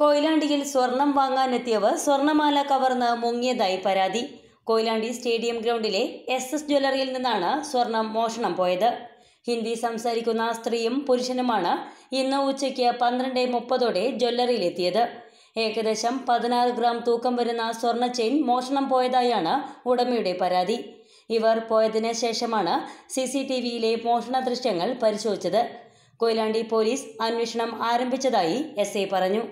കൊയിലാണ്ടിയിൽ സ്വർണം വാങ്ങാനെത്തിയവർ സ്വർണമാല കവർന്ന് മുങ്ങിയതായി പരാതി കൊയിലാണ്ടി സ്റ്റേഡിയം ഗ്രൗണ്ടിലെ എസ് എസ് ജ്വല്ലറിയിൽ നിന്നാണ് സ്വർണം മോഷണം പോയത് ഹിന്ദി സംസാരിക്കുന്ന സ്ത്രീയും പുരുഷനുമാണ് ഇന്ന് ഉച്ചയ്ക്ക് പന്ത്രണ്ട് മുപ്പതോടെ ജ്വല്ലറിയിലെത്തിയത് ഏകദേശം പതിനാറ് ഗ്രാം തൂക്കം വരുന്ന സ്വർണ്ണ ചെയിൻ മോഷണം പോയതായാണ് ഉടമയുടെ പരാതി ഇവർ പോയതിന് ശേഷമാണ് സി സി ടി വിയിലെ മോഷണ ദൃശ്യങ്ങൾ പരിശോധിച്ചത് കൊയിലാണ്ടി പോലീസ് അന്വേഷണം ആരംഭിച്ചതായി എസ് ഐ പറഞ്ഞു